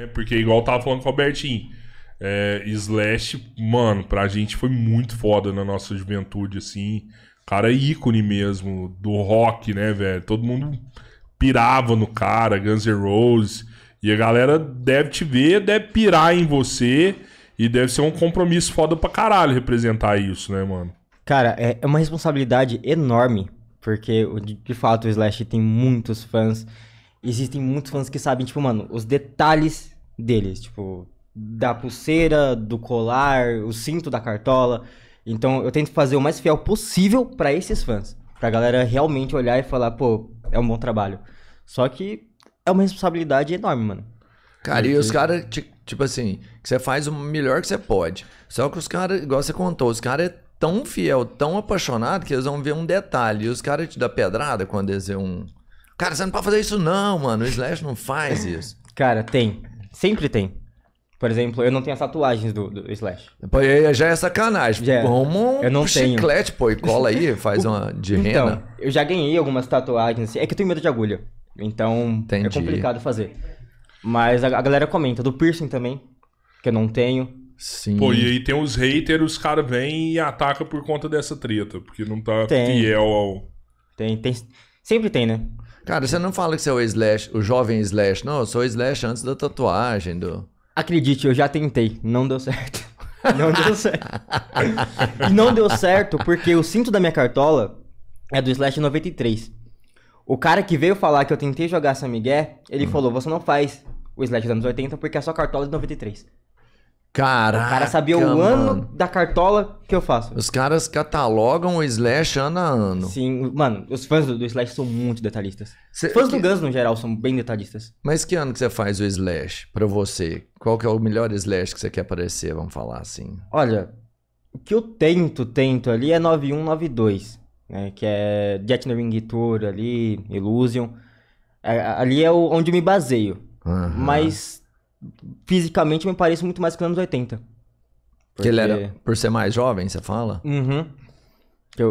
Né? Porque, igual eu tava falando com o Albertinho, é, Slash, mano, pra gente foi muito foda na nossa juventude, assim. Cara ícone mesmo, do rock, né, velho? Todo mundo pirava no cara, Guns N' Roses. E a galera deve te ver, deve pirar em você. E deve ser um compromisso foda pra caralho representar isso, né, mano? Cara, é, é uma responsabilidade enorme. Porque, de fato, o Slash tem muitos fãs. Existem muitos fãs que sabem, tipo, mano, os detalhes deles, tipo, da pulseira, do colar, o cinto da cartola. Então eu tento fazer o mais fiel possível para esses fãs, pra galera realmente olhar e falar, pô, é um bom trabalho. Só que é uma responsabilidade enorme, mano. Cara, e os caras, tipo assim, você faz o melhor que você pode. Só que os caras, igual você contou, os caras é tão fiel, tão apaixonado que eles vão ver um detalhe. E os caras te dão pedrada quando eles vê um. Cara, você não pode fazer isso, não, mano. O Slash não faz isso. Cara, tem. Sempre tem. Por exemplo, eu não tenho as tatuagens do, do Slash. Pô, já é sacanagem. Já, Como é. eu não tenho. chiclete, pô, e cola aí, faz uma de então, rena. Então, eu já ganhei algumas tatuagens. Assim. É que eu tenho medo de agulha. Então, é Entendi. é complicado fazer. Mas a, a, galera comenta. Do piercing também, que eu não tenho. Sim. Pô, e aí tem os haters, os caras vêm e atacam por conta dessa treta. Porque não tá tem. fiel ao... Tem, tem... Sempre tem, né? Cara, você não fala que você é o slash, o jovem slash. Não, eu sou o slash antes da tatuagem, do... Acredite, eu já tentei. Não deu certo. Não deu certo. e não deu certo porque o cinto da minha cartola é do slash 93. O cara que veio falar que eu tentei jogar Miguel, ele hum. falou, você não faz o slash dos anos 80 porque a sua cartola é de 93. Caraca, o cara sabia o mano. ano da cartola que eu faço. Os caras catalogam o Slash ano a ano. Sim, mano, os fãs do, do Slash são muito detalhistas. Cê, os fãs que... do Guns, no geral, são bem detalhistas. Mas que ano que você faz o Slash pra você? Qual que é o melhor Slash que você quer aparecer, vamos falar assim? Olha, o que eu tento, tento ali é 9192, né? Que é Jet No Ring Tour ali, Illusion. É, ali é o, onde eu me baseio. Uhum. Mas fisicamente me pareço muito mais que nos anos 80. Porque... Que ele era por ser mais jovem, você fala? Uhum.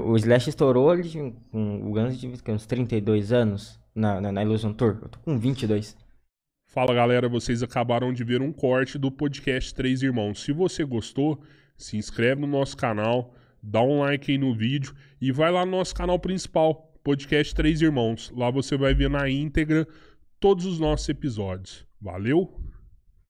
O Slash estourou ele, com o Guns tinha é uns 32 anos na, na, na Illusion Tour. Eu tô com 22. Fala galera, vocês acabaram de ver um corte do podcast Três Irmãos. Se você gostou, se inscreve no nosso canal, dá um like aí no vídeo e vai lá no nosso canal principal, Podcast Três Irmãos. Lá você vai ver na íntegra todos os nossos episódios. Valeu!